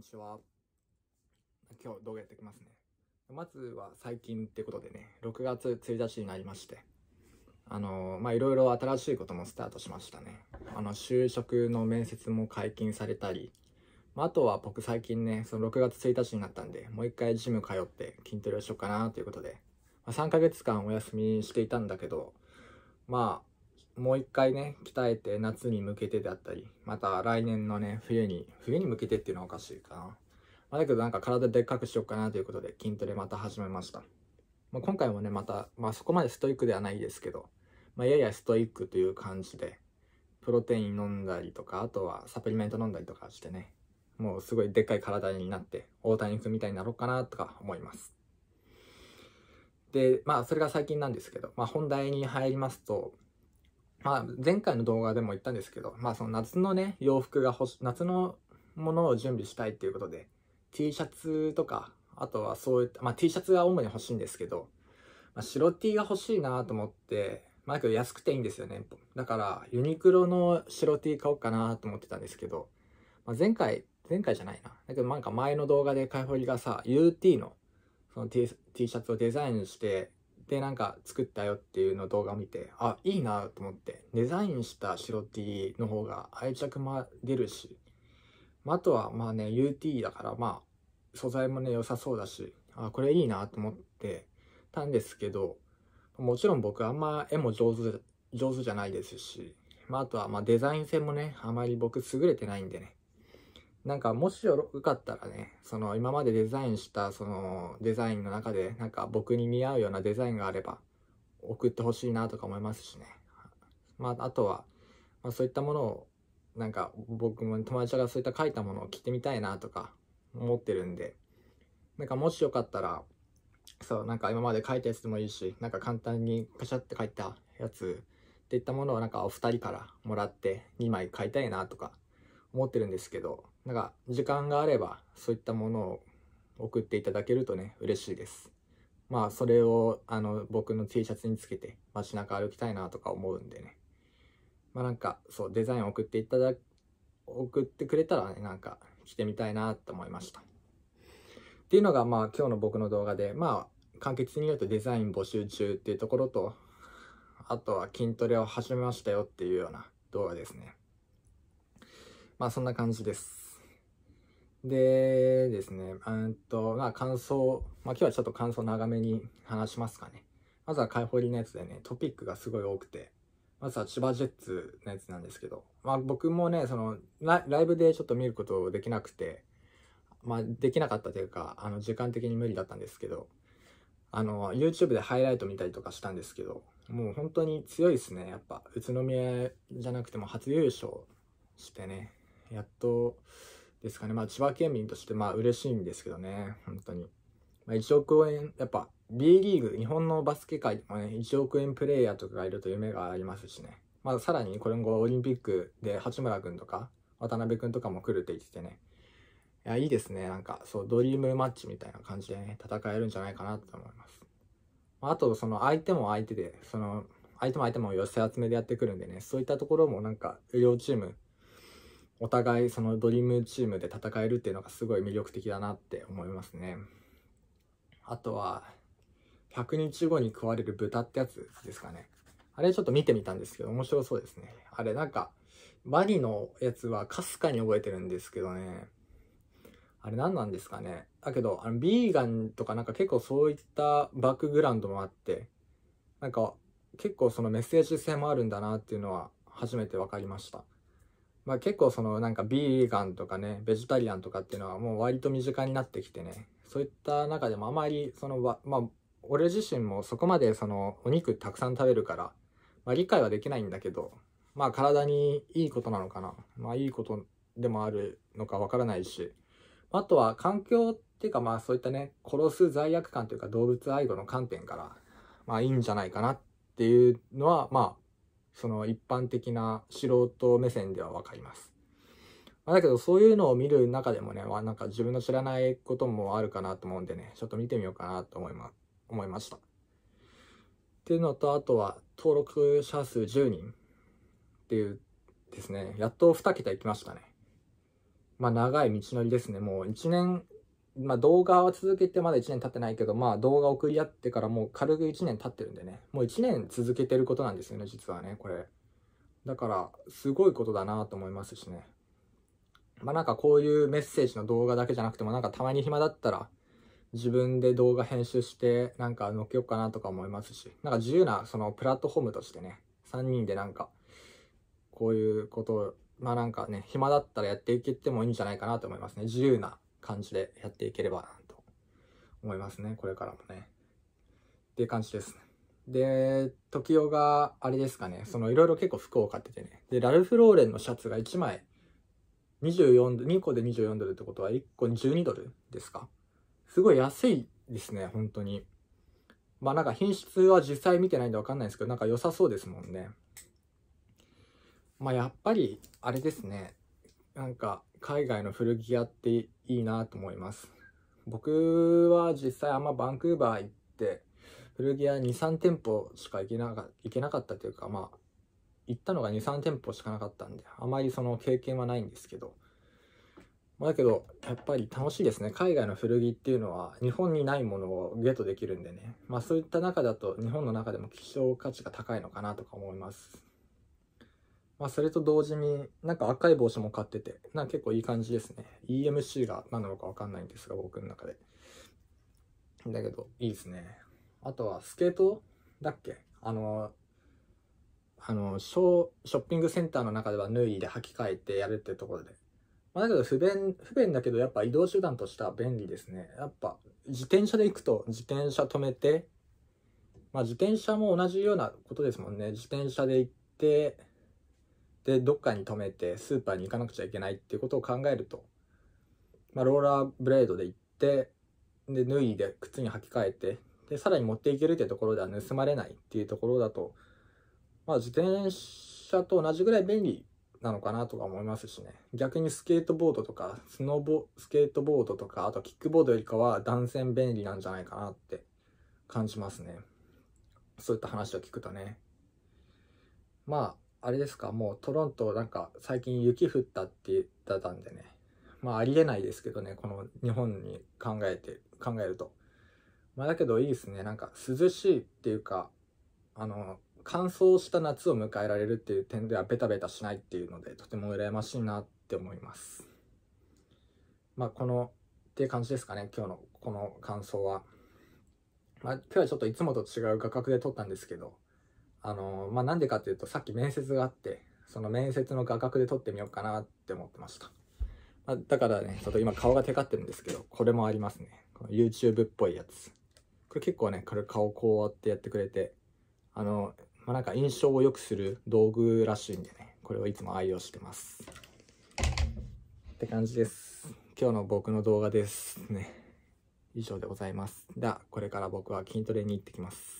んにちは。今日動画やってきますね。まずは最近ってことでね、6月1日になりまして、あの、ま、いろいろ新しいこともスタートしましたね。あの、就職の面接も解禁されたり、まあ、あとは僕最近ね、その6月1日になったんで、もう一回ジム通って筋トレをしようかなということで、まあ、3ヶ月間お休みしていたんだけど、まもう一回ね、鍛えて夏に向けてであったり、また来年のね、冬に、冬に向けてっていうのはおかしいかな。まあ、だけどなんか体でっかくしようかなということで筋トレまた始めました。まあ、今回もね、また、まあそこまでストイックではないですけど、まあ、ややストイックという感じで、プロテイン飲んだりとか、あとはサプリメント飲んだりとかしてね、もうすごいでっかい体になって、大谷君みたいになろうかなとか思います。で、まあそれが最近なんですけど、まあ本題に入りますと、まあ、前回の動画でも言ったんですけど、まあ、その夏のね、洋服が欲し、夏のものを準備したいっていうことで、T シャツとか、あとはそういった、まあ、T シャツが主に欲しいんですけど、まあ、白 T が欲しいなと思って、まあ、だけど安くていいんですよね。だから、ユニクロの白 T 買おうかなと思ってたんですけど、まあ、前回、前回じゃないな。だけどなんか前の動画で買い掘りがさ、UT のその T, T シャツをデザインして、でなんか作ったよっていうの動画を見てあいいなと思ってデザインした白 T の方が愛着も出るし、まあ、とはまあね UT だからまあ素材もね良さそうだしあこれいいなと思ってたんですけどもちろん僕あんま絵も上手上手じゃないですし、まあ、あとはまデザイン性もねあまり僕優れてないんでねなんかもしよかったらね、その今までデザインしたそのデザインの中でなんか僕に似合うようなデザインがあれば送ってほしいなとか思いますしね。まああとは、まあ、そういったものをなんか僕も友達がそういった書いたものを着てみたいなとか思ってるんで、なんかもしよかったら、そう、なんか今まで書いたやつでもいいし、なんか簡単にカシャって書いたやつっていったものをなんかお二人からもらって2枚買いたいなとか思ってるんですけど、なんか時間があればそういったものを送っていただけるとね嬉しいですまあそれをあの僕の T シャツにつけて街中歩きたいなとか思うんでねまあなんかそうデザイン送っていただ送ってくれたらねなんか着てみたいなと思いましたっていうのがまあ今日の僕の動画でまあ簡潔に言うとデザイン募集中っていうところとあとは筋トレを始めましたよっていうような動画ですねまあそんな感じですでですね、うんと、まあ感想、まあ今日はちょっと感想長めに話しますかね。まずは解放リのやつでね、トピックがすごい多くて、まずは千葉ジェッツのやつなんですけど、まあ僕もね、そのラ、ライブでちょっと見ることできなくて、まあできなかったというか、あの時間的に無理だったんですけど、あの、YouTube でハイライト見たりとかしたんですけど、もう本当に強いですね、やっぱ。宇都宮じゃなくても初優勝してね、やっと、ですかね。まあ、千葉県民として、まあ、嬉しいんですけどね、本当に。まあ、1億円、やっぱ、B リーグ、日本のバスケ界でもね、1億円プレイヤーとかがいると夢がありますしね。まあ、さらに、これもオリンピックで、八村君とか、渡辺君とかも来るって言っててね。いや、いいですね。なんか、そう、ドリームマッチみたいな感じでね、戦えるんじゃないかなと思います。あと、その、相手も相手で、その、相手も相手も寄せ集めでやってくるんでね、そういったところもなんか、両チーム、お互いそのドリームチームで戦えるっていうのがすごい魅力的だなって思いますねあとは100日後に食われる豚ってやつですかねあれちょっと見てみたんですけど面白そうですねあれなんかワニのやつはかすかに覚えてるんですけどねあれ何なんですかねだけどあのビーガンとかなんか結構そういったバックグラウンドもあってなんか結構そのメッセージ性もあるんだなっていうのは初めて分かりましたまあ、結構そのなんかビーガンとかねベジタリアンとかっていうのはもう割と身近になってきてねそういった中でもあまりそのまあ俺自身もそこまでそのお肉たくさん食べるから、まあ、理解はできないんだけどまあ体にいいことなのかなまあいいことでもあるのかわからないしあとは環境っていうかまあそういったね殺す罪悪感というか動物愛護の観点からまあいいんじゃないかなっていうのはまあその一般的な素人目線ではわかります。まあ、だけどそういうのを見る中でもね、まなんか自分の知らないこともあるかなと思うんでね、ちょっと見てみようかなと思いま思いました。っていうのと、あとは登録者数10人っていうですね、やっと2桁いきましたね。まあ長い道のりですね。もう1年まあ、動画は続けてまだ1年経ってないけど、まあ、動画送り合ってからもう軽く1年経ってるんでね、もう1年続けてることなんですよね、実はね、これ。だから、すごいことだなと思いますしね。まあなんかこういうメッセージの動画だけじゃなくても、なんかたまに暇だったら、自分で動画編集して、なんか載っけようかなとか思いますし、なんか自由な、そのプラットフォームとしてね、3人でなんか、こういうことを、まあなんかね、暇だったらやっていけてもいいんじゃないかなと思いますね。自由な感じでやっていければなと思いますね。これからもね。っていう感じですね。で、時代があれですかね、そのいろいろ結構服を買っててね。で、ラルフ・ローレンのシャツが1枚24ドル、2個で24ドルってことは1個に12ドルですかすごい安いですね、本当に。まあなんか品質は実際見てないんでわかんないですけど、なんか良さそうですもんね。まあやっぱり、あれですね。なんか海外の古着屋っていいなと思います。僕は実際あんまバンクーバー行って古着屋23店舗しか行けなか行けなかったというかまあ行ったのが23店舗しかなかったんであまりその経験はないんですけどだけどやっぱり楽しいですね海外の古着っていうのは日本にないものをゲットできるんでねまあそういった中だと日本の中でも希少価値が高いのかなとか思いますまあ、それと同時に、なんか赤い帽子も買ってて、なんか結構いい感じですね。EMC が何なのかわかんないんですが、僕の中で。だけど、いいですね。あとは、スケートだっけあの、あのショ、ショッピングセンターの中では脱いで履き替えてやるってところで。まあ、だけど不便、不便だけど、やっぱ移動手段としては便利ですね。やっぱ、自転車で行くと、自転車止めて、まあ、自転車も同じようなことですもんね。自転車で行って、でどっかに止めてスーパーに行かなくちゃいけないっていうことを考えると、まあ、ローラーブレードで行ってで脱いで靴に履き替えてでさらに持っていけるってところでは盗まれないっていうところだと、まあ、自転車と同じぐらい便利なのかなとか思いますしね逆にスケートボードとかスノボスケートボードとかあとキックボードよりかは断線便利なんじゃないかなって感じますねそういった話を聞くとねまああれですか、もうトロントなんか最近雪降ったって言ってたんでね。まあありえないですけどね、この日本に考えて、考えると。まあだけどいいですね、なんか涼しいっていうか、あの、乾燥した夏を迎えられるっていう点ではベタベタしないっていうので、とても羨ましいなって思います。まあこの、っていう感じですかね、今日のこの感想は。まあ今日はちょっといつもと違う画角で撮ったんですけど、あのまあ、なんでかっていうとさっき面接があってその面接の画角で撮ってみようかなって思ってました、まあ、だからねちょっと今顔がテカってるんですけどこれもありますね YouTube っぽいやつこれ結構ねこれ顔こうやってやってくれてあの、まあ、なんか印象を良くする道具らしいんでねこれをいつも愛用してますって感じです今日の僕の動画ですね以上でございますではこれから僕は筋トレに行ってきます